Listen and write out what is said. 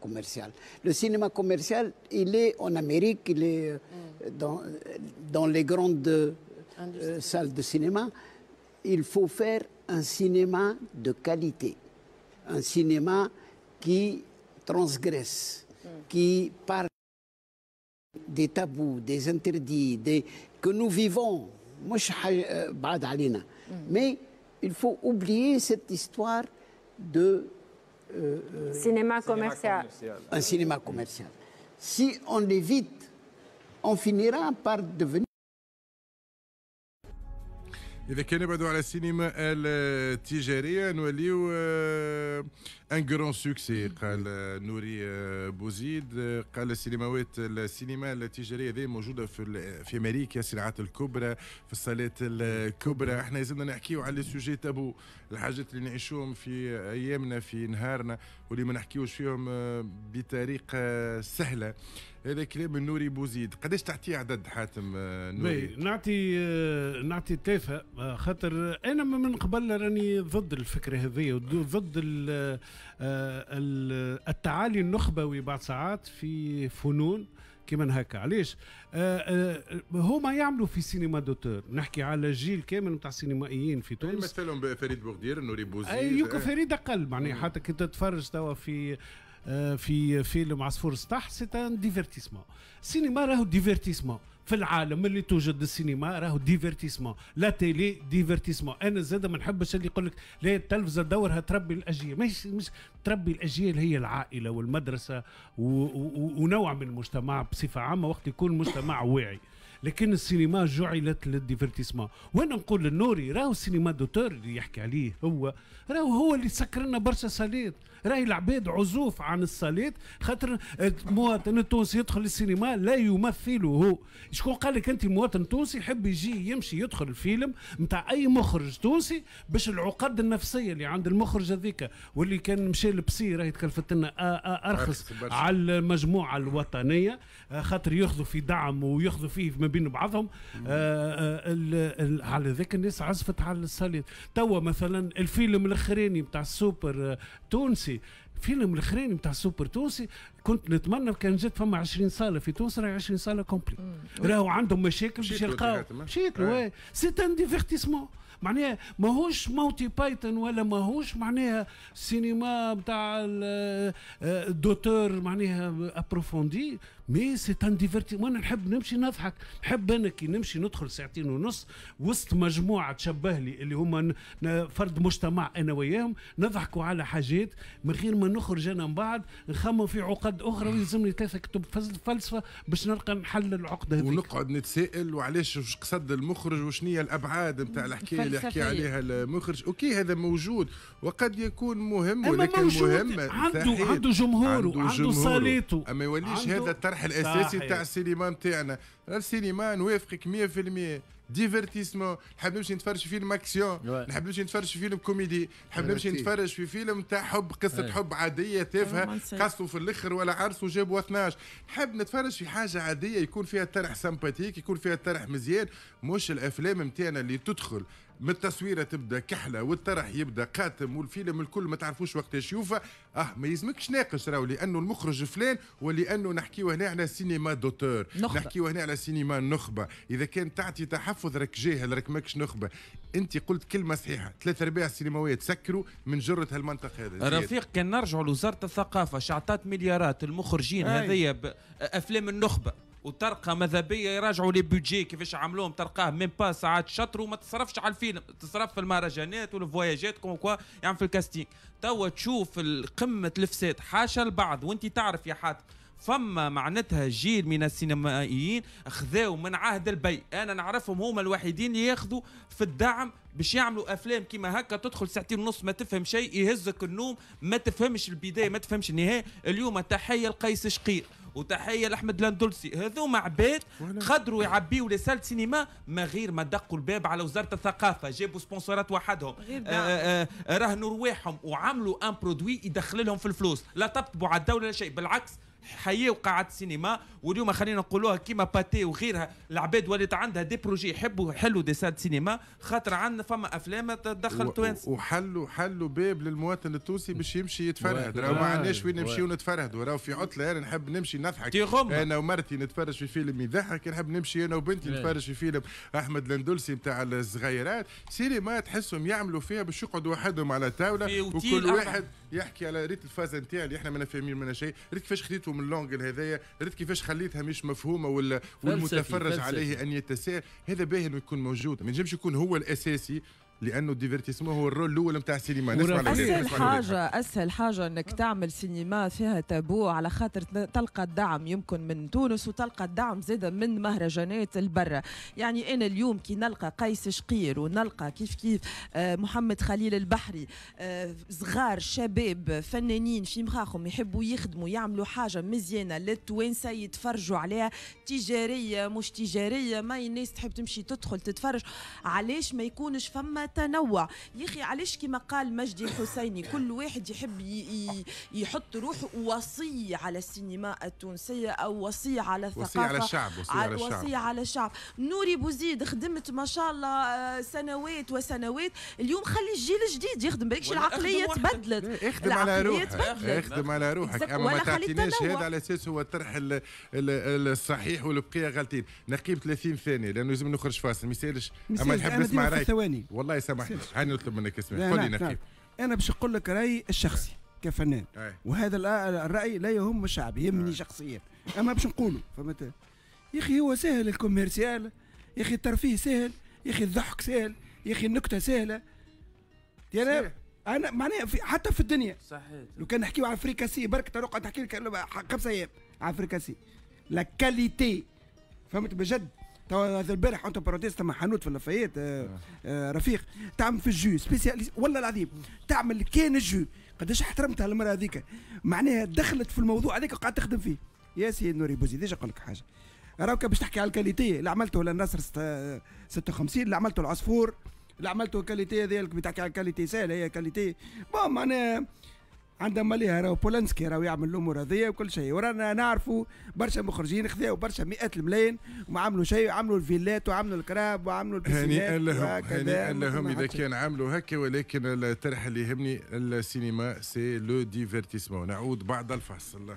commercial. Le cinéma commercial, il est en Amérique, il est euh, dans, dans, les grandes euh, salles de cinéma. Il faut faire un cinéma de qualité, un cinéma qui transgresse, mm. qui parle des tabous, des interdits, des, que nous vivons. Euh, mm. Mais il faut oublier cette histoire de cinéma, commercial. un cinéma commercial. Si on évite on finira par devenir اذا كان نبعدوا على السينما التجاريه نوليو ان كرون سوكسي قال نوري آه، بوزيد قال السينماوات السينما التجاريه هذه موجوده في في امريكا الصناعات الكبرى في الصالات الكبرى احنا لازمنا نحكيو على سوجي تابو الحاجات اللي نعيشوهم في ايامنا في نهارنا واللي ما نحكيوش فيهم آه، بطريقه سهله هذا كلام النوري بوزيد قداش تعطي عدد حاتم آه، نوري نعطي آه، نعطي تافه آه، خاطر انا من قبل راني ضد الفكره هذه وضد التعالي النخبوي بعض ساعات في فنون كيما هكا علاش هما يعملوا في سينما دوتور نحكي على جيل كامل نتاع سينمائيين في تونس مثلهم فريد بوغدير نوري بوزيد يمكن فريد اقل معناها حتى كنت تتفرج توا في آه، في فيلم عصفور سطح سي ان ديفيرتيسمون السينما راهو ديفيرتيسمون في العالم اللي توجد السينما راهو ديفيرتيسمون لا تيلي ديفيرتيسمون انا زاد ما نحبش اللي يقول لك لا التلفزه دورها تربي الاجيال مش مش تربي الاجيال هي العائله والمدرسه و... و... ونوع من المجتمع بصفه عامه وقت يكون المجتمع واعي لكن السينما جعلت للديفيرتيسمون وانا نقول للنوري راهو السينما دوتور اللي يحكي عليه هو راهو هو اللي سكر لنا برشا صاليت راهي العباد عزوف عن الصاليت خاطر المواطن التونسي يدخل للسينما لا يمثله هو شكون قال لك انت مواطن تونسي يحب يجي يمشي يدخل الفيلم نتاع اي مخرج تونسي باش العقد النفسيه اللي عند المخرج هذيك واللي كان مشى لبسي راهي تكلفت لنا آه، آه، ارخص على المجموعه الوطنيه آه، خاطر ياخذوا في دعم وياخذوا فيه بين بعضهم آه، آه، على ذاك الناس عزفت على الصليب توا مثلا الفيلم الاخراني نتاع السوبر آه، تونسي فيلم الاخراني نتاع السوبر تونسي كنت نتمنى كان جات فما 20 صاله في تونس راهي 20 صاله كومبلي راهو عندهم مشاكل باش يلقاو مشيتلو سي ان ديفيرتيسمون معناها ماهوش موتي بايتون ولا ماهوش معناها سينما نتاع دوتور معناها ابروفوندي مي سي ان ديفيرتيمون انا نحب نمشي نضحك نحب انا كي نمشي ندخل ساعتين ونص وسط مجموعه تشبه لي اللي هما فرد مجتمع انا وياهم نضحكوا على حاجات من غير ما نخرج انا من بعد نخمم في عقد اخرى ويلزمني ثلاثه كتب فلسفه باش نلقى نحل العقده هذيك ونقعد نتسائل وعلاش واش قصد المخرج وشنو هي الابعاد نتاع الحكايه اللي حكي عليها المخرج اوكي هذا موجود وقد يكون مهم ولكن مهم عنده عنده جمهوره عنده, عنده صاليته اما يوليش هذا الطرح الاساسي تاع السينما نتاعنا السينما نوافقك 100% ديفيرتيسمون نحب نمشي نتفرج في فيلم اكسيون نحب نمشي نتفرج في فيلم كوميدي نحب نمشي نتفرج في فيلم تاع حب قصه حب عاديه تافهه قصوا في الاخر ولا عرسوا جابوا 12 نحب نتفرج في حاجه عاديه يكون فيها طرح سمباتيك يكون فيها طرح مزيان مش الافلام نتاعنا اللي تدخل من التصويره تبدا كحله والطرح يبدا قاتم والفيلم الكل ما تعرفوش وقتاش يشوفه اه ما يلزمكش ناقش راهو لانه المخرج فلان ولانه نحكيو هنا على سينما دوتور نحكيو هنا على سينما نخبه اذا كان تعطي تحف التحفظ راك جاهل راك ماكش نخبه انت قلت كلمه صحيحه ثلاث ارباع السينماويه تسكروا من جره هالمنطقه هذا رفيق كان نرجعوا لوزاره الثقافه شعطات مليارات المخرجين هذيا افلام النخبه وترقى ماذا بيا يراجعوا لي بودجي كيفاش عملوهم ترقاه ميم با ساعات شطر وما تصرفش على الفيلم تصرف في المهرجانات والفواياجات كوم كوا يعني في الكاستينغ توا تشوف قمه الفساد حاشا البعض وانت تعرف يا حاتم فما معناتها جيل من السينمائيين خذاو من عهد البي انا نعرفهم هما الوحيدين اللي ياخذوا في الدعم باش يعملوا افلام كيما هكا تدخل ساعتين ونص ما تفهم شيء يهزك النوم ما تفهمش البدايه ما تفهمش النهايه اليوم تحيه لقيس شقير وتحيه لاحمد لندلسي هذوما عباد قدروا يعبيوا لسال سينما ما غير ما دقوا الباب على وزاره الثقافه جابوا سبونسرات وحدهم رهنوا آه، آه، آه، رواحهم وعملوا ان برودوي يدخل لهم في الفلوس لا تطبوا على الدوله لا شيء بالعكس حيوا قاعة السينما واليوم خلينا نقولوها كيما باتي وغيرها العباد ولات عندها دي بروجي يحبوا يحلوا دي ساد سينما خاطر عندنا فما افلام تدخل توانس وحلوا حلوا باب للمواطن التونسي باش يمشي يتفرهد راه ما آه. عندناش وين نمشيو نتفرهدوا راه في عطله انا نحب نمشي نضحك انا ومرتي نتفرج في فيلم يضحك نحب نمشي انا وبنتي إيه. نتفرج في فيلم احمد لندلسي نتاع الصغيرات سينما تحسهم يعملوا فيها باش يقعدوا وحدهم على طاوله وكل واحد يحكي على ريت الفازه نتاعي اللي احنا ما فاهمين منها شيء ريت كيفاش خديتوا من اللونجل هذايا ريت كيفاش خليتها مش مفهومه ولا والمتفرج عليه ان يتساءل هذا باهي انه يكون موجود ما ينجمش يكون هو الاساسي لانه الديفيرتيسمون هو الرول الاول نتاع السينما نسمع اسهل حاجه اسهل حاجه انك تعمل سينما فيها تابو على خاطر تلقى الدعم يمكن من تونس وتلقى الدعم زاده من مهرجانات البرة يعني انا اليوم كي نلقى قيس شقير ونلقى كيف كيف آه، محمد خليل البحري آه، صغار شباب فنانين في مخاخهم يحبوا يخدموا يعملوا حاجه مزيانه للتوانسه يتفرجوا عليها تجاريه مش تجاريه ما الناس تحب تمشي تدخل تتفرج علاش ما يكونش فما تنوع يا اخي علاش كما قال مجدي الحسيني كل واحد يحب يحط روحه وصي على السينما التونسيه او وصي على الثقافه وصي على الشعب وصي على الشعب, وصي على الشعب. نوري بوزيد خدمت ما شاء الله آه، سنوات وسنوات اليوم خلي الجيل الجديد يخدم بالكش العقليه تبدلت اخدم إيه، على روحك اخدم إيه، على روحك اما ما تعطيناش هذا على اساس هو الطرح الصحيح والبقيه غالطين نقيب 30 ثانيه لانه لازم نخرج فاصل ما يسالش اما نحب نسمع رايك ثواني والله الله يسامحك هاني نطلب منك اسمي قول لي نقيب انا باش نقول لك رايي الشخصي كفنان وهذا الراي لا يهم الشعب يهمني شخصيا اما باش نقوله فهمت يا اخي هو سهل الكوميرسيال يا اخي الترفيه سهل يا اخي الضحك سهل يا اخي النكته سهله انا انا معناها في حتى في الدنيا صحيح لو كان نحكيو على فريكاسي برك ترقع تحكي لك خمسة ايام على فريكاسي لا كاليتي فهمت بجد تو البارح انت بروتيست مع حنوت في اللفايات آه، آه. آه، رفيق تعمل في الجو سبيسياليست والله العظيم تعمل كان الجو قداش احترمتها المراه هذيك معناها دخلت في الموضوع هذاك وقعدت تخدم فيه يا سي نوري بوزي ديجا نقول لك حاجه راك باش تحكي على الكاليتي اللي عملته للنصر 56 اللي عملته العصفور اللي عملته الكاليتي هذيك اللي بتحكي على الكاليتي سهله هي كاليتي بون معناها عندها اللي راهو بولنسكي راهو يعمل الامور هذيا وكل شيء ورانا نعرفوا برشا مخرجين خذاو برشا مئات الملايين وعملوا شيء وعملوا الفيلات وعملوا الكراب وعملوا هاني لهم هاني لهم اذا كان عملوا هكا ولكن الطرح اللي يهمني السينما سي لو ديفيرتيسمون نعود بعد الفاصل